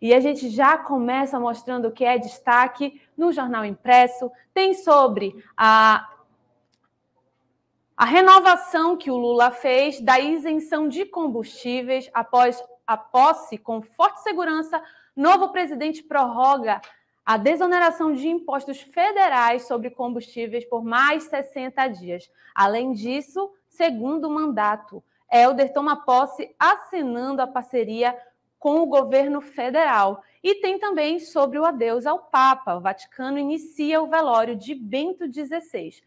E a gente já começa mostrando o que é destaque no jornal impresso. Tem sobre a, a renovação que o Lula fez da isenção de combustíveis após a posse com forte segurança. Novo presidente prorroga a desoneração de impostos federais sobre combustíveis por mais 60 dias. Além disso, segundo mandato, Helder toma posse assinando a parceria com o governo federal. E tem também sobre o adeus ao Papa. O Vaticano inicia o velório de Bento XVI.